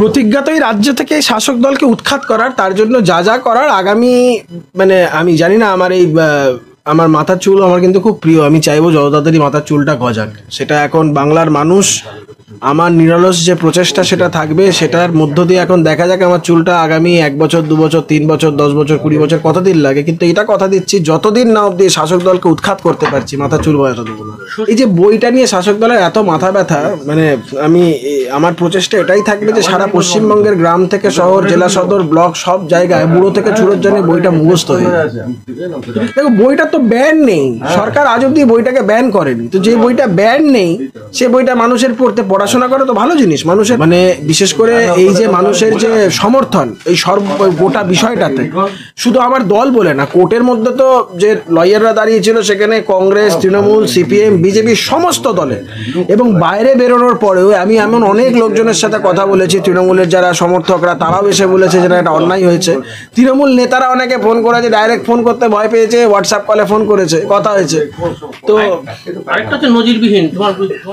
প্রতিজ্ঞা তো এই রাজ্য থেকে শাসক দলকে উৎখাত করার তার জন্য যা যা করার আগামী মানে আমি জানি না আমার এই আমার মাথার চুল আমার কিন্তু খুব প্রিয় আমি চাইবো জনতাদেরই মাথার চুলটা গজাক সেটা এখন বাংলার মানুষ আমার নিরলস যে প্রচেষ্টা সেটা থাকবে সেটার মধ্য দিয়ে এখন দেখা যাক আমার চুলটা আগামী এক বছর দু বছর তিন বছর দশ বছর কুড়ি বছর কতদিন লাগে কিন্তু এটা কথা দিচ্ছি যতদিন না অব্দি শাসক দলকে উৎখাত করতে পারছি মাথা চুল বয়স দেবো না এই যে বইটা নিয়ে শাসক দলের এত মাথা ব্যথা মানে আমি আমার প্রচেষ্টা এটাই থাকবে যে সারা পশ্চিমবঙ্গের গ্রাম থেকে শহর জেলা সদর ব্লক সব জায়গায় বুড়ো থেকে চুরোর জন্য বইটা মুখস্থ হয়ে দেখো বইটা তো ব্যান নেই সরকার আজ অব্দি বইটাকে ব্যান করেনি তো যে বইটা ব্যান নেই সে বইটা মানুষের পড়তে পড়া পড়াশোনা করা তো ভালো জিনিস মানুষের মানে বিশেষ করে এই যে মানুষের যে সমর্থন এই সর্ব গোটা বিষয়টাতে শুধু আমার দল বলে না কোর্টের মধ্যে তো যে লয়াররা দাঁড়িয়েছিল সেখানে কংগ্রেস হ্যাঁ, তৃণমূল হ্যাঁ। সিপিএম বিজেপি সমস্ত দলে এবং বাইরে বেরোনোর পরেও আমি এমন অনেক লোকজনের সাথে কথা বলেছি তৃণমূলের যারা সমর্থকরা তারাও এসে বলেছে যে এটা অন্যায় হয়েছে তৃণমূল নেতারা অনেকে ফোন করেছে ডাইরেক্ট ফোন করতে ভয় পেয়েছে হোয়াটসঅ্যাপ কলে ফোন করেছে কথা হয়েছে তো আরেকটা হচ্ছে নজিরবিহীন তোমার